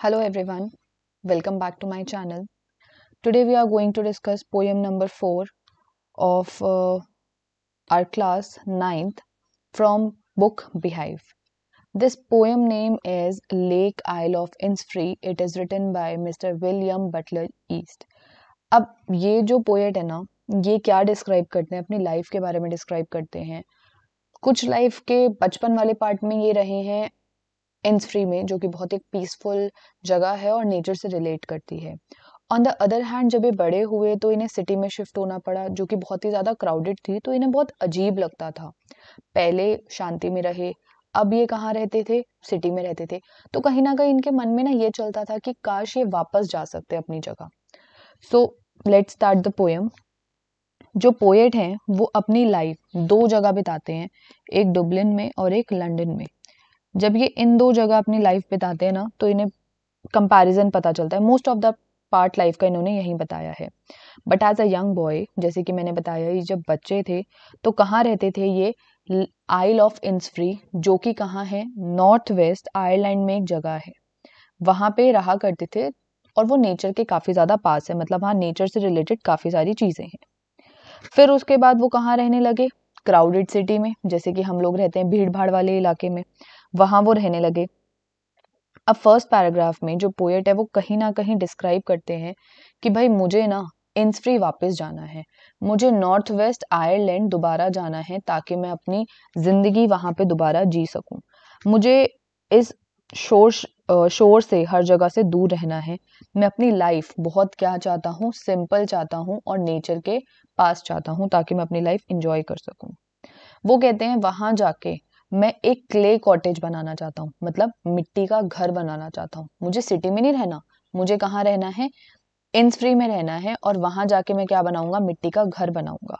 Hello everyone, welcome back to my channel. Today we are going to discuss poem number 4 of uh, our class 9th from book Behive. This poem name is Lake Isle of Innisfree. It is written by Mr. William Butler East. अब ये जो poet है ना ये क्या describe करते हैं अपनी लाइफ के बारे में डिस्क्राइब करते हैं कुछ लाइफ के बचपन वाले पार्ट में ये रहे हैं एंस फ्री में जो कि बहुत एक पीसफुल जगह है और नेचर से रिलेट करती है ऑन द अदर हैंड जब ये बड़े हुए तो इन्हें सिटी में शिफ्ट होना पड़ा जो कि बहुत ही ज़्यादा क्राउडेड थी तो इन्हें बहुत अजीब लगता था पहले शांति में रहे अब ये कहाँ रहते थे सिटी में रहते थे तो कहीं ना कहीं इनके मन में ना ये चलता था कि काश ये वापस जा सकते अपनी जगह so let start the poem जो पोएट हैं वो अपनी लाइफ दो जगह बिताते हैं एक डुबलिन में और एक लंदन में जब ये इन दो जगह अपनी लाइफ बिताते हैं ना तो इन्हें कंपैरिजन पता चलता है most of the part life का इन्होंने यहीं बताया है but as a young boy जैसे कि मैंने बताया ये जब बच्चे थे तो कहाँ रहते थे ये आइल ऑफ इंसफ्री जो कि कहाँ है नॉर्थ वेस्ट आयरलैंड में एक जगह है वहाँ पे रहा करते थे और वो नेचर के काफ़ी ज़्यादा पास है मतलब हाँ नेचर से रिलेटेड काफ़ी सारी चीज़ें हैं फिर उसके बाद वो कहाँ रहने लगे क्राउडेड सिटी में जैसे कि हम लोग रहते हैं भीड़ भाड़ वाले इलाके में वहां वो रहने लगे अब फर्स्ट पैराग्राफ में जो पोएट है वो कहीं ना कहीं डिस्क्राइब करते हैं कि भाई मुझे ना इंसफ्री वापस जाना है मुझे नॉर्थ वेस्ट आयरलैंड दोबारा जाना है ताकि मैं अपनी ज़िंदगी वहां पे दोबारा जी सकूं मुझे इस शोर शोर से हर जगह से दूर रहना है मैं अपनी लाइफ बहुत क्या चाहता हूँ सिंपल चाहता हूँ और नेचर के पास चाहता हूँ ताकि मैं अपनी लाइफ इंजॉय कर सकूँ वो कहते हैं वहां जाके मैं एक क्ले कॉटेज बनाना चाहता हूँ मतलब मिट्टी का घर बनाना चाहता हूँ मुझे सिटी में नहीं रहना मुझे कहाँ रहना है इंस फ्री में रहना है और वहां जाके मैं क्या बनाऊंगा मिट्टी का घर बनाऊंगा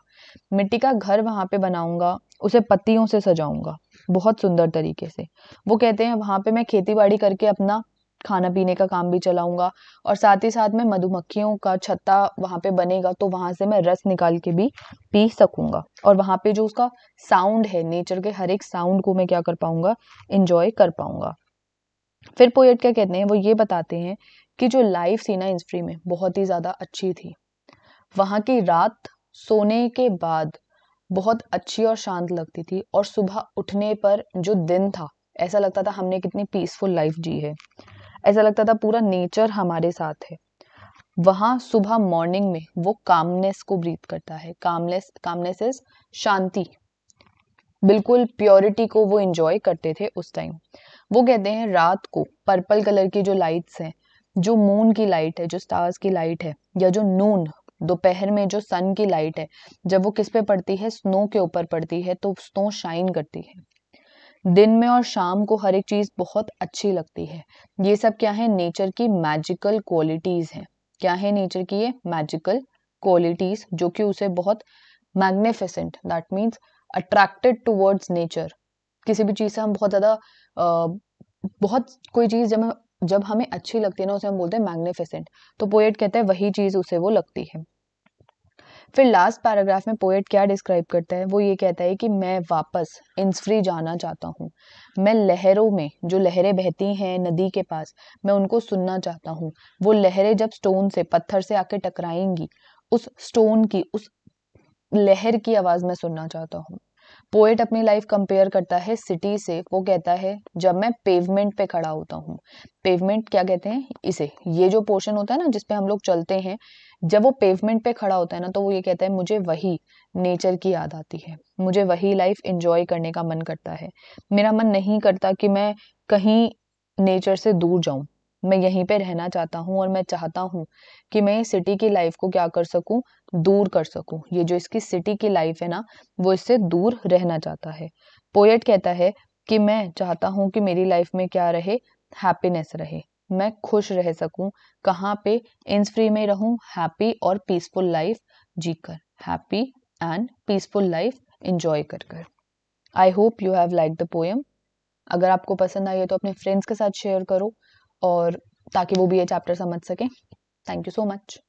मिट्टी का घर वहां पे बनाऊंगा उसे पत्तियों से सजाऊंगा बहुत सुंदर तरीके से वो कहते हैं वहां पे मैं खेती बाड़ी करके अपना खाना पीने का काम भी चलाऊंगा और साथ ही साथ में मधुमक्खियों का छत्ता वहाँ पे बनेगा तो वहाँ से मैं रस निकाल के भी पी सकूंगा और वहाँ पे जो उसका साउंड है नेचर के हर एक साउंड को मैं क्या कर पाऊंगा इंजॉय कर पाऊंगा फिर पोएट क्या कहते हैं वो ये बताते हैं कि जो लाइफ थी ना इंस्ट्री में बहुत ही ज़्यादा अच्छी थी वहाँ की रात सोने के बाद बहुत अच्छी और शांत लगती थी और सुबह उठने पर जो दिन था ऐसा लगता था हमने कितनी पीसफुल लाइफ जी है ऐसा लगता था पूरा नेचर हमारे साथ है वहां सुबह मॉर्निंग में वो कामनेस को ब्रीथ करता है कामनेस कामनेस इज शांति बिल्कुल प्योरिटी को वो एंजॉय करते थे उस टाइम वो कहते हैं रात को पर्पल कलर की जो लाइट्स हैं जो मून की लाइट है जो स्टार्स की लाइट है या जो नून दोपहर में जो सन की लाइट है जब वो किस पे पड़ती है स्नो के ऊपर पड़ती है तो स्नो शाइन करती है दिन में और शाम को हर एक चीज़ बहुत अच्छी लगती है ये सब क्या है नेचर की मैजिकल क्वालिटीज़ हैं क्या है नेचर की ये मैजिकल क्वालिटीज़ जो कि उसे बहुत magnificent that means attracted towards nature किसी भी चीज़ से हम बहुत ज़्यादा बहुत कोई चीज़ जब जब हमें अच्छी लगती है ना उसे हम बोलते हैं मैग्निफिसेंट तो पोएट कहते हैं वही चीज़ उसे वो लगती है फिर लास्ट पैराग्राफ में पोएट क्या डिस्क्राइब करता है वो ये कहता है कि मैं वापस इंसफ्री जाना चाहता हूँ मैं लहरों में जो लहरें बहती हैं नदी के पास मैं उनको सुनना चाहता हूँ वो लहरें जब स्टोन से पत्थर से आके टकराएंगी उस स्टोन की उस लहर की आवाज़ मैं सुनना चाहता हूँ पोएट अपनी लाइफ कंपेयर करता है सिटी से वो कहता है जब मैं पेवमेंट पे खड़ा होता हूँ पेवमेंट क्या कहते हैं इसे ये जो पोर्शन होता है ना जिसपे हम लोग चलते हैं जब वो पेवमेंट पे खड़ा होता है ना तो वो ये कहता है मुझे वही नेचर की याद आती है मुझे वही लाइफ एंजॉय करने का मन करता है मेरा मन नहीं करता कि मैं कहीं नेचर से दूर जाऊं मैं यहीं पे रहना चाहता हूँ और मैं चाहता हूँ कि मैं सिटी की लाइफ को क्या कर सकूँ दूर कर सकूँ ये जो इसकी सिटी की लाइफ है ना वो इससे दूर रहना चाहता है पोएट कहता है कि मैं चाहता हूँ कि मेरी लाइफ में क्या रहे हैप्पीनेस रहे मैं खुश रह सकूँ कहाँ पे इंस फ्री में रहूँ हैप्पी और पीसफुल लाइफ जीकर happy and peaceful life enjoy कर कर I hope you have like the poem अगर आपको पसंद आई है तो अपने फ्रेंड्स के साथ शेयर करो और ताकि वो भी ये चैप्टर समझ सकें थैंक यू सो मच